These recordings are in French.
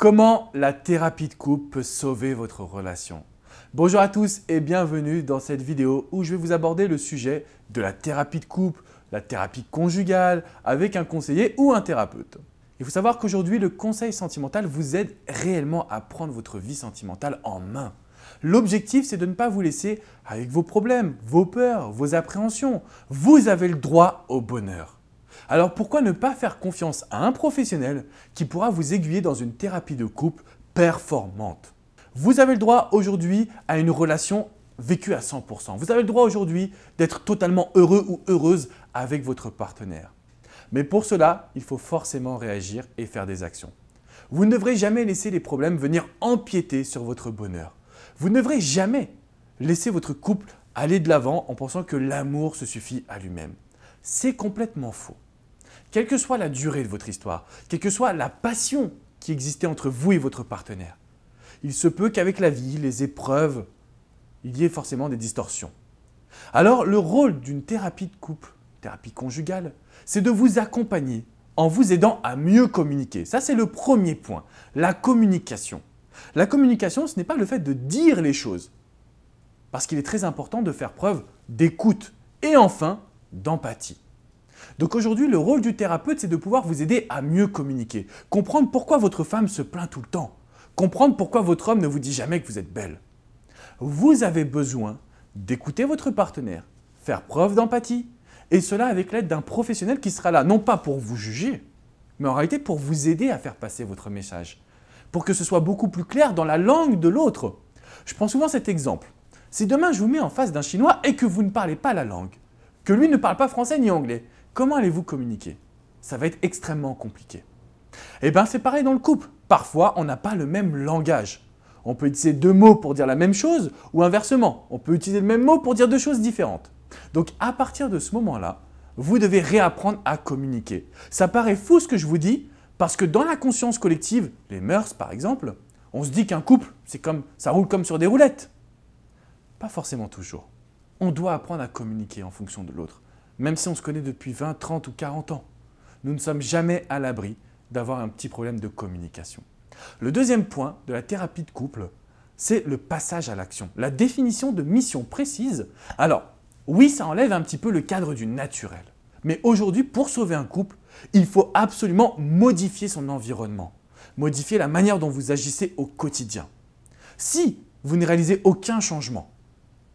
Comment la thérapie de couple peut sauver votre relation Bonjour à tous et bienvenue dans cette vidéo où je vais vous aborder le sujet de la thérapie de couple, la thérapie conjugale avec un conseiller ou un thérapeute. Il faut savoir qu'aujourd'hui, le conseil sentimental vous aide réellement à prendre votre vie sentimentale en main. L'objectif, c'est de ne pas vous laisser avec vos problèmes, vos peurs, vos appréhensions. Vous avez le droit au bonheur. Alors pourquoi ne pas faire confiance à un professionnel qui pourra vous aiguiller dans une thérapie de couple performante Vous avez le droit aujourd'hui à une relation vécue à 100%. Vous avez le droit aujourd'hui d'être totalement heureux ou heureuse avec votre partenaire. Mais pour cela, il faut forcément réagir et faire des actions. Vous ne devrez jamais laisser les problèmes venir empiéter sur votre bonheur. Vous ne devrez jamais laisser votre couple aller de l'avant en pensant que l'amour se suffit à lui-même. C'est complètement faux. Quelle que soit la durée de votre histoire, quelle que soit la passion qui existait entre vous et votre partenaire, il se peut qu'avec la vie, les épreuves, il y ait forcément des distorsions. Alors le rôle d'une thérapie de couple, thérapie conjugale, c'est de vous accompagner en vous aidant à mieux communiquer. Ça, c'est le premier point, la communication. La communication, ce n'est pas le fait de dire les choses, parce qu'il est très important de faire preuve d'écoute. Et enfin, d'empathie. Donc aujourd'hui, le rôle du thérapeute, c'est de pouvoir vous aider à mieux communiquer, comprendre pourquoi votre femme se plaint tout le temps, comprendre pourquoi votre homme ne vous dit jamais que vous êtes belle. Vous avez besoin d'écouter votre partenaire, faire preuve d'empathie, et cela avec l'aide d'un professionnel qui sera là, non pas pour vous juger, mais en réalité pour vous aider à faire passer votre message, pour que ce soit beaucoup plus clair dans la langue de l'autre. Je prends souvent cet exemple. Si demain je vous mets en face d'un Chinois et que vous ne parlez pas la langue, lui ne parle pas français ni anglais. Comment allez-vous communiquer Ça va être extrêmement compliqué. Eh bien, c'est pareil dans le couple. Parfois, on n'a pas le même langage. On peut utiliser deux mots pour dire la même chose ou inversement, on peut utiliser le même mot pour dire deux choses différentes. Donc, à partir de ce moment-là, vous devez réapprendre à communiquer. Ça paraît fou ce que je vous dis, parce que dans la conscience collective, les mœurs par exemple, on se dit qu'un couple, c'est comme ça roule comme sur des roulettes. Pas forcément toujours. On doit apprendre à communiquer en fonction de l'autre, même si on se connaît depuis 20, 30 ou 40 ans. Nous ne sommes jamais à l'abri d'avoir un petit problème de communication. Le deuxième point de la thérapie de couple, c'est le passage à l'action, la définition de mission précise. Alors, oui, ça enlève un petit peu le cadre du naturel. Mais aujourd'hui, pour sauver un couple, il faut absolument modifier son environnement, modifier la manière dont vous agissez au quotidien. Si vous ne réalisez aucun changement,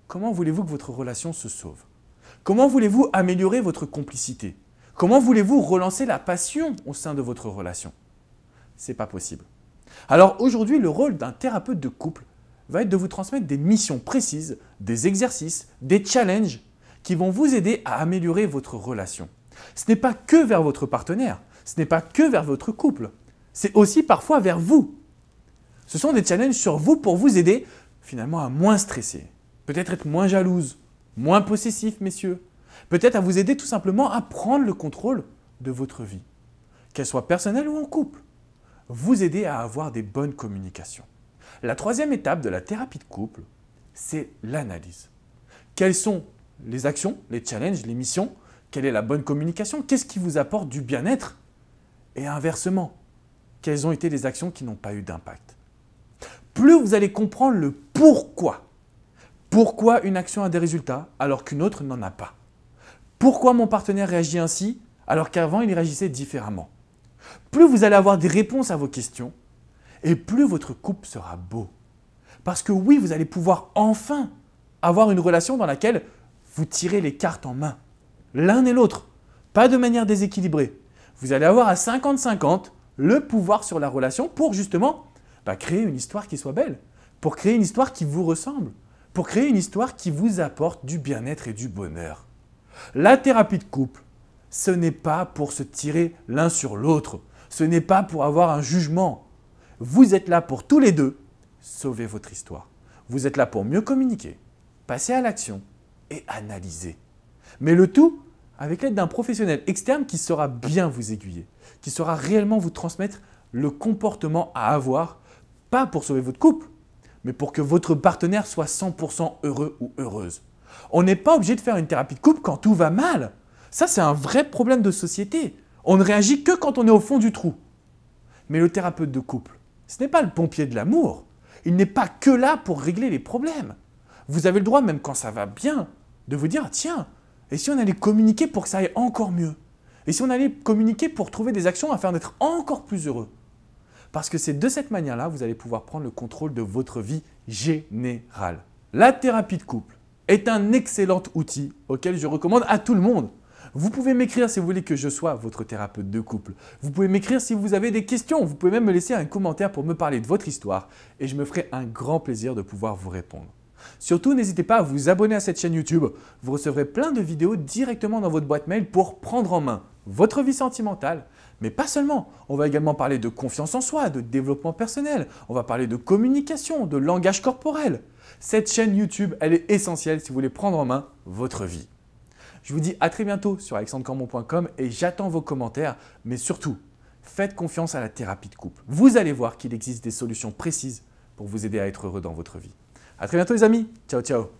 Comment voulez-vous que votre relation se sauve Comment voulez-vous améliorer votre complicité Comment voulez-vous relancer la passion au sein de votre relation C'est pas possible. Alors aujourd'hui, le rôle d'un thérapeute de couple va être de vous transmettre des missions précises, des exercices, des challenges qui vont vous aider à améliorer votre relation. Ce n'est pas que vers votre partenaire, ce n'est pas que vers votre couple, c'est aussi parfois vers vous. Ce sont des challenges sur vous pour vous aider finalement à moins stresser, Peut-être être moins jalouse, moins possessif, messieurs. Peut-être à vous aider tout simplement à prendre le contrôle de votre vie, qu'elle soit personnelle ou en couple. Vous aider à avoir des bonnes communications. La troisième étape de la thérapie de couple, c'est l'analyse. Quelles sont les actions, les challenges, les missions Quelle est la bonne communication Qu'est-ce qui vous apporte du bien-être Et inversement, quelles ont été les actions qui n'ont pas eu d'impact Plus vous allez comprendre le pourquoi pourquoi une action a des résultats alors qu'une autre n'en a pas Pourquoi mon partenaire réagit ainsi alors qu'avant il réagissait différemment Plus vous allez avoir des réponses à vos questions, et plus votre couple sera beau. Parce que oui, vous allez pouvoir enfin avoir une relation dans laquelle vous tirez les cartes en main, l'un et l'autre, pas de manière déséquilibrée. Vous allez avoir à 50-50 le pouvoir sur la relation pour justement bah, créer une histoire qui soit belle, pour créer une histoire qui vous ressemble pour créer une histoire qui vous apporte du bien-être et du bonheur. La thérapie de couple, ce n'est pas pour se tirer l'un sur l'autre, ce n'est pas pour avoir un jugement. Vous êtes là pour tous les deux sauver votre histoire. Vous êtes là pour mieux communiquer, passer à l'action et analyser. Mais le tout avec l'aide d'un professionnel externe qui saura bien vous aiguiller, qui saura réellement vous transmettre le comportement à avoir, pas pour sauver votre couple, mais pour que votre partenaire soit 100% heureux ou heureuse. On n'est pas obligé de faire une thérapie de couple quand tout va mal. Ça, c'est un vrai problème de société. On ne réagit que quand on est au fond du trou. Mais le thérapeute de couple, ce n'est pas le pompier de l'amour. Il n'est pas que là pour régler les problèmes. Vous avez le droit, même quand ça va bien, de vous dire, tiens, et si on allait communiquer pour que ça aille encore mieux Et si on allait communiquer pour trouver des actions afin d'être encore plus heureux parce que c'est de cette manière-là, vous allez pouvoir prendre le contrôle de votre vie générale. La thérapie de couple est un excellent outil auquel je recommande à tout le monde. Vous pouvez m'écrire si vous voulez que je sois votre thérapeute de couple. Vous pouvez m'écrire si vous avez des questions. Vous pouvez même me laisser un commentaire pour me parler de votre histoire et je me ferai un grand plaisir de pouvoir vous répondre. Surtout, n'hésitez pas à vous abonner à cette chaîne YouTube. Vous recevrez plein de vidéos directement dans votre boîte mail pour prendre en main votre vie sentimentale, mais pas seulement, on va également parler de confiance en soi, de développement personnel, on va parler de communication, de langage corporel. Cette chaîne YouTube, elle est essentielle si vous voulez prendre en main votre vie. Je vous dis à très bientôt sur alexandrecormon.com et j'attends vos commentaires, mais surtout, faites confiance à la thérapie de couple. Vous allez voir qu'il existe des solutions précises pour vous aider à être heureux dans votre vie. À très bientôt les amis, ciao ciao